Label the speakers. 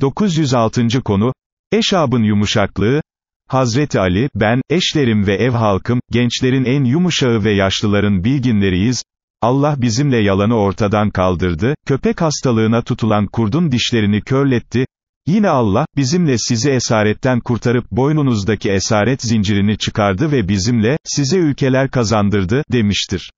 Speaker 1: 906. konu, Eşab'ın yumuşaklığı, Hazreti Ali, ben, eşlerim ve ev halkım, gençlerin en yumuşağı ve yaşlıların bilginleriyiz, Allah bizimle yalanı ortadan kaldırdı, köpek hastalığına tutulan kurdun dişlerini körletti, yine Allah, bizimle sizi esaretten kurtarıp boynunuzdaki esaret zincirini çıkardı ve bizimle, size ülkeler kazandırdı, demiştir.